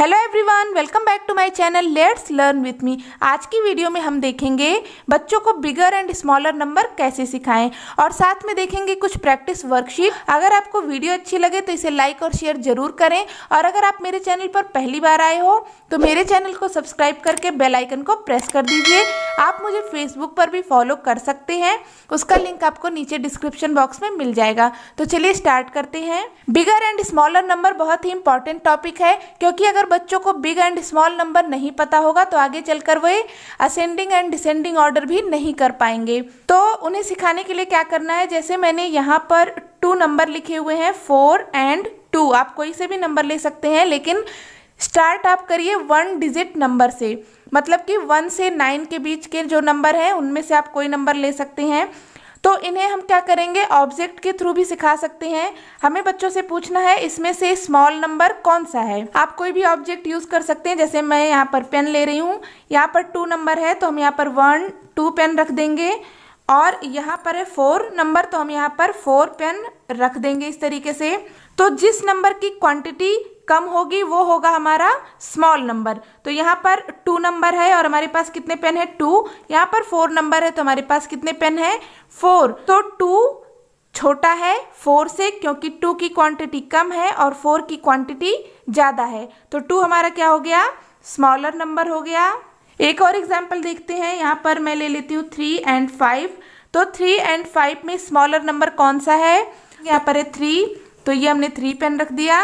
hello everyone welcome back to my channel let's learn with me आज की video में हम देखेंगे बच्चों को बिगर एंड स्मॉलर नंबर कैसे सिखाएं और साथ में देखेंगे कुछ प्रैक्टिस वर्कशीट अगर आपको वीडियो अच्छी लगे तो इसे लाइक और शेयर जरूर करें और अगर आप मेरे चैनल पर पहली बार आए हो तो मेरे चैनल को सब्सक्राइब करके बेलाइकन को प्रेस कर दीजिए आप मुझे फेसबुक पर भी फॉलो कर सकते हैं उसका लिंक आपको नीचे डिस्क्रिप्शन बॉक्स में मिल जाएगा तो चलिए स्टार्ट करते हैं बिगर एंड स्मॉलर नंबर बहुत ही इंपॉर्टेंट टॉपिक है क्योंकि अगर बच्चों को बिग एंड स्मॉल नंबर नहीं पता होगा तो आगे चलकर वे असेंडिंग एंड डिसेंडिंग ऑर्डर भी नहीं कर पाएंगे तो उन्हें सिखाने के लिए क्या करना है जैसे मैंने यहाँ पर टू नंबर लिखे हुए हैं फोर एंड टू आप कोई से भी नंबर ले सकते हैं लेकिन स्टार्ट आप करिए वन डिजिट नंबर से मतलब कि वन से नाइन के बीच के जो नंबर हैं उनमें से आप कोई नंबर ले सकते हैं तो इन्हें हम क्या करेंगे ऑब्जेक्ट के थ्रू भी सिखा सकते हैं हमें बच्चों से पूछना है इसमें से स्मॉल नंबर कौन सा है आप कोई भी ऑब्जेक्ट यूज कर सकते हैं जैसे मैं यहाँ पर पेन ले रही हूँ यहाँ पर टू नंबर है तो हम यहाँ पर वन टू पेन रख देंगे और यहाँ पर है फोर नंबर तो हम यहाँ पर फोर पेन रख देंगे इस तरीके से तो जिस नंबर की क्वांटिटी कम होगी वो होगा हमारा स्मॉल नंबर तो यहाँ पर टू नंबर है और हमारे पास कितने पेन है टू यहाँ पर फोर नंबर है तो हमारे पास कितने पेन है फोर तो टू छोटा है फोर से क्योंकि टू की क्वांटिटी कम है और फोर की क्वांटिटी ज़्यादा है तो टू हमारा क्या हो गया स्मॉलर नंबर हो गया एक और एग्जाम्पल देखते हैं यहाँ पर मैं ले लेती हूँ थ्री एंड फाइव तो थ्री एंड फाइव में स्मॉलर नंबर कौन सा है यहाँ पर है थ्री तो ये हमने थ्री पेन रख दिया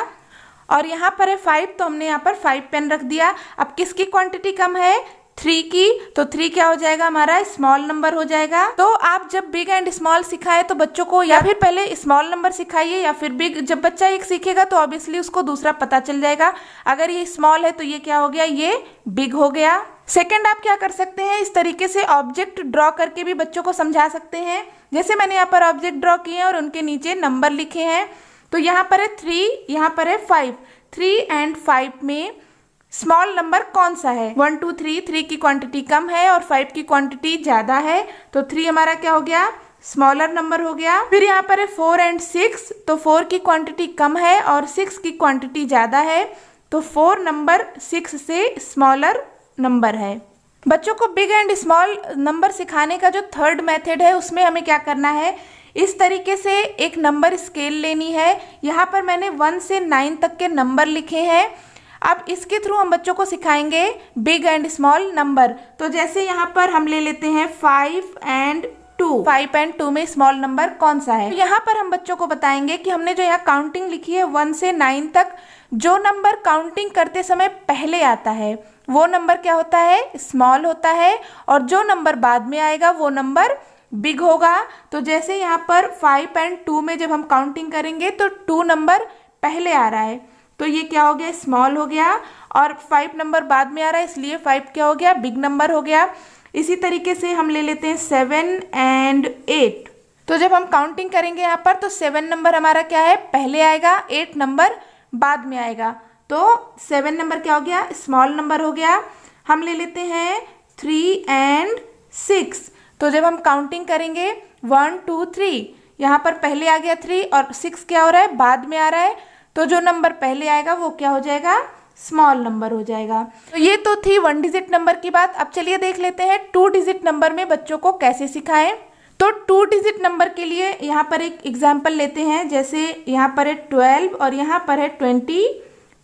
और यहाँ पर है फाइव तो हमने यहाँ पर फाइव पेन रख दिया अब किसकी क्वांटिटी कम है थ्री की तो थ्री क्या हो जाएगा हमारा स्मॉल नंबर हो जाएगा तो आप जब बिग एंड स्मॉल सिखाए तो बच्चों को या फिर पहले स्मॉल नंबर सिखाइए या फिर बिग जब बच्चा एक सीखेगा तो ऑब्वियसली उसको दूसरा पता चल जाएगा अगर ये स्मॉल है तो ये क्या हो गया ये बिग हो गया सेकेंड आप क्या कर सकते हैं इस तरीके से ऑब्जेक्ट ड्रॉ करके भी बच्चों को समझा सकते हैं जैसे मैंने यहाँ पर ऑब्जेक्ट ड्रॉ किए हैं और उनके नीचे नंबर लिखे हैं तो यहाँ पर है थ्री यहाँ पर है फाइव थ्री एंड फाइव में स्मॉल नंबर कौन सा है वन टू थ्री थ्री की क्वांटिटी कम है और फाइव की क्वांटिटी ज़्यादा है तो थ्री हमारा क्या हो गया स्मॉलर नंबर हो गया फिर यहाँ पर है फोर एंड सिक्स तो फोर की क्वांटिटी कम है और सिक्स की क्वांटिटी ज़्यादा है तो फोर नंबर सिक्स से स्मॉलर नंबर है बच्चों को बिग एंड स्मॉल नंबर सिखाने का जो थर्ड मेथड है उसमें हमें क्या करना है इस तरीके से एक नंबर स्केल लेनी है यहाँ पर मैंने वन से नाइन तक के नंबर लिखे हैं अब इसके थ्रू हम बच्चों को सिखाएंगे बिग एंड स्मॉल नंबर तो जैसे यहाँ पर हम ले लेते हैं five and two five and two में स्मॉल नंबर कौन सा है तो यहाँ पर हम बच्चों को बताएंगे कि हमने जो यहाँ काउंटिंग लिखी है वन से नाइन तक जो नंबर काउंटिंग करते समय पहले आता है वो नंबर क्या होता है स्मॉल होता है और जो नंबर बाद में आएगा वो नंबर बिग होगा तो जैसे यहाँ पर फाइव एंड टू में जब हम काउंटिंग करेंगे तो टू नंबर पहले आ रहा है तो ये क्या हो गया स्मॉल हो गया और फाइव नंबर बाद में आ रहा है इसलिए फाइव क्या हो गया बिग नंबर हो गया इसी तरीके से हम ले लेते हैं सेवन एंड एट तो जब हम काउंटिंग करेंगे यहाँ पर तो सेवन नंबर हमारा क्या है पहले आएगा एट नंबर बाद में आएगा तो सेवन नंबर क्या हो गया स्मॉल नंबर हो गया हम ले लेते हैं थ्री एंड सिक्स तो जब हम काउंटिंग करेंगे वन टू थ्री यहाँ पर पहले आ गया थ्री और सिक्स क्या हो रहा है बाद में आ रहा है तो जो नंबर पहले आएगा वो क्या हो जाएगा स्मॉल नंबर हो जाएगा तो ये तो थी वन डिजिट नंबर की बात अब चलिए देख लेते हैं टू डिजिट नंबर में बच्चों को कैसे सिखाएं तो टू डिजिट नंबर के लिए यहाँ पर एक एग्जाम्पल लेते हैं जैसे यहाँ पर है ट्वेल्व और यहाँ पर है ट्वेंटी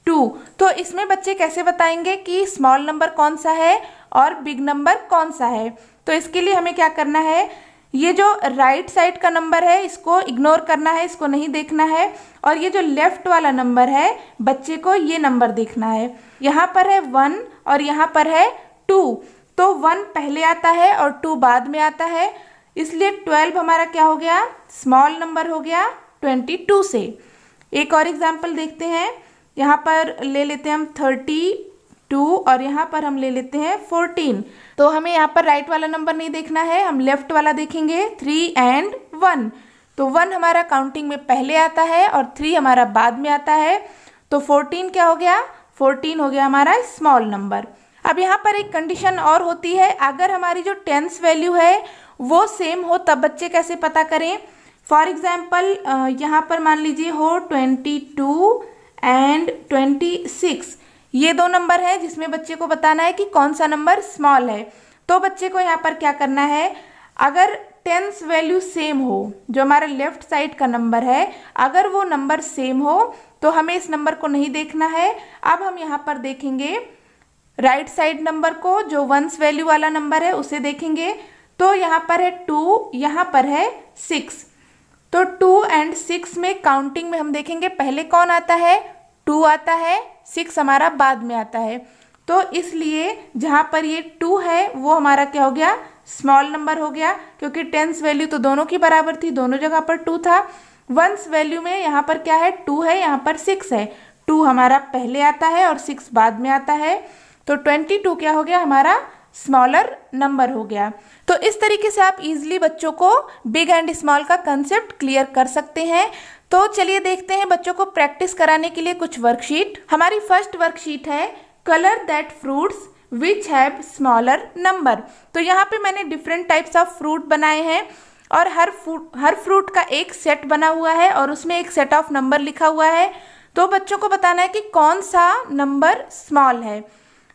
टू तो इसमें बच्चे कैसे बताएंगे कि स्मॉल नंबर कौन सा है और बिग नंबर कौन सा है तो इसके लिए हमें क्या करना है ये जो राइट साइड का नंबर है इसको इग्नोर करना है इसको नहीं देखना है और ये जो लेफ्ट वाला नंबर है बच्चे को ये नंबर देखना है यहाँ पर है वन और यहाँ पर है टू तो वन पहले आता है और टू बाद में आता है इसलिए ट्वेल्व हमारा क्या हो गया स्मॉल नंबर हो गया ट्वेंटी टू से एक और एग्जाम्पल देखते हैं यहाँ पर ले लेते हैं हम थर्टी टू और यहाँ पर हम ले लेते हैं फोर्टीन तो हमें यहाँ पर राइट वाला नंबर नहीं देखना है हम लेफ्ट वाला देखेंगे थ्री एंड वन तो वन हमारा काउंटिंग में पहले आता है और थ्री हमारा बाद में आता है तो फोर्टीन क्या हो गया फोर्टीन हो गया हमारा स्मॉल नंबर अब यहाँ पर एक कंडीशन और होती है अगर हमारी जो टेंस वैल्यू है वो सेम हो तब बच्चे कैसे पता करें फॉर एग्ज़ाम्पल यहाँ पर मान लीजिए हो twenty two and twenty six ये दो नंबर है जिसमें बच्चे को बताना है कि कौन सा नंबर स्मॉल है तो बच्चे को यहाँ पर क्या करना है अगर टेंस वैल्यू सेम हो जो हमारा लेफ्ट साइड का नंबर है अगर वो नंबर सेम हो तो हमें इस नंबर को नहीं देखना है अब हम यहाँ पर देखेंगे राइट साइड नंबर को जो वंस वैल्यू वाला नंबर है उसे देखेंगे तो यहाँ पर है टू यहाँ पर है सिक्स तो टू एंड सिक्स में काउंटिंग में हम देखेंगे पहले कौन आता है टू आता है सिक्स हमारा बाद में आता है तो इसलिए जहाँ पर ये टू है वो हमारा क्या हो गया स्मॉल नंबर हो गया क्योंकि टेंस वैल्यू तो दोनों की बराबर थी दोनों जगह पर टू था वंस वैल्यू में यहाँ पर क्या है टू है यहाँ पर सिक्स है टू हमारा पहले आता है और सिक्स बाद में आता है तो ट्वेंटी टू क्या हो गया हमारा स्मॉलर नंबर हो गया तो इस तरीके से आप इजिली बच्चों को बिग एंड स्मॉल का कंसेप्ट क्लियर कर सकते हैं तो चलिए देखते हैं बच्चों को प्रैक्टिस कराने के लिए कुछ वर्कशीट हमारी फर्स्ट वर्कशीट है colour that fruits which have smaller number तो यहाँ पे मैंने डिफरेंट टाइप्स ऑफ फ्रूट बनाए हैं और हर फ्रूट हर फ्रूट का एक सेट बना हुआ है और उसमें एक सेट ऑफ नंबर लिखा हुआ है तो बच्चों को बताना है कि कौन सा नंबर स्मॉल है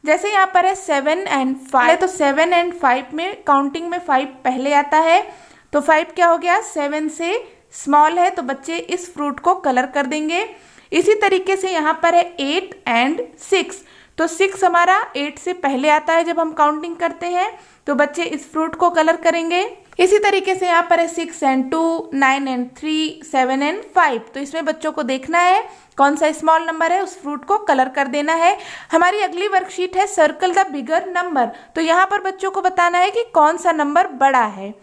जैसे यहाँ पर है सेवन एंड फाइव तो सेवन एंड फाइव में काउंटिंग में फाइव पहले आता है तो फाइव क्या हो गया सेवन से स्मॉल है तो बच्चे इस फ्रूट को कलर कर देंगे इसी तरीके से यहाँ पर है एट एंड सिक्स तो सिक्स हमारा एट से पहले आता है जब हम काउंटिंग करते हैं तो बच्चे इस फ्रूट को कलर करेंगे इसी तरीके से यहाँ पर है six and two nine and three seven and five तो इसमें बच्चों को देखना है कौन सा स्मॉल नंबर है उस फ्रूट को कलर कर देना है हमारी अगली वर्कशीट है सर्कल द बिगर नंबर तो यहाँ पर बच्चों को बताना है कि कौन सा नंबर बड़ा है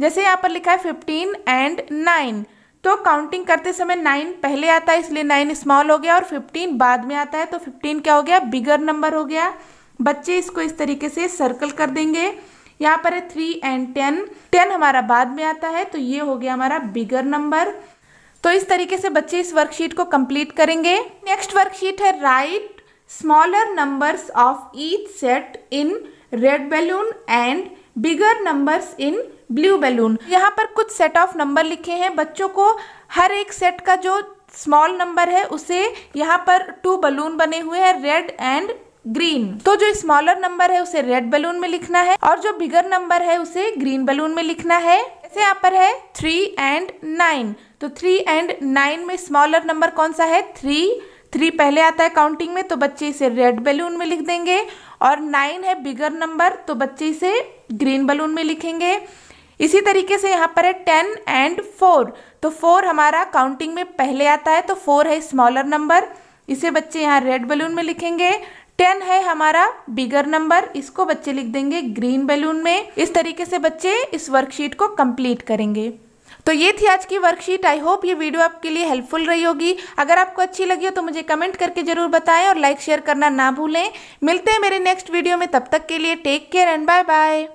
जैसे यहाँ पर लिखा है फिफ्टीन एंड नाइन तो काउंटिंग करते समय नाइन पहले आता है इसलिए नाइन स्मॉल हो गया और फिफ्टीन बाद में आता है तो फिफ्टीन क्या हो गया बिगर नंबर हो गया बच्चे इसको इस तरीके से सर्कल कर देंगे यहाँ पर है थ्री एंड टेन टेन हमारा बाद में आता है तो ये हो गया हमारा बिगर नंबर तो इस तरीके से बच्चे इस वर्कशीट को कंप्लीट करेंगे नेक्स्ट वर्कशीट है write smaller numbers of each set in red balloon and bigger numbers in blue balloon यहाँ पर कुछ सेट ऑफ नंबर लिखे हैं बच्चों को हर एक सेट का जो स्मॉल नंबर है उसे यहाँ पर टू बलून बने हुए हैं रेड एंड ग्रीन तो जो स्मॉलर नंबर है उसे रेड बलून में लिखना है और जो बिगर नंबर है उसे ग्रीन बलून में लिखना है जैसे यहाँ पर है थ्री एंड नाइन तो थ्री एंड नाइन में स्मॉलर नंबर कौन सा है थ्री थ्री पहले आता है काउंटिंग में तो बच्चे इसे रेड बैलून में लिख देंगे और नाइन है बिगर नंबर तो बच्चे इसे ग्रीन बैलून में लिखेंगे इसी तरीके से यहाँ पर है टेन एंड फोर तो फोर हमारा काउंटिंग में पहले आता है तो फोर है स्मॉलर नंबर इसे बच्चे यहाँ रेड बैलून में लिखेंगे टेन है हमारा बिगर नंबर इसको बच्चे लिख देंगे ग्रीन बैलून में इस तरीके से बच्चे इस वर्कशीट को कंप्लीट करेंगे तो ये थी आज की वर्कशीट आई होप ये वीडियो आपके लिए हेल्पफुल रही होगी अगर आपको अच्छी लगी हो तो मुझे कमेंट करके जरूर बताएं और लाइक शेयर करना ना भूलें मिलते हैं मेरे नेक्स्ट वीडियो में तब तक के लिए take care and bye bye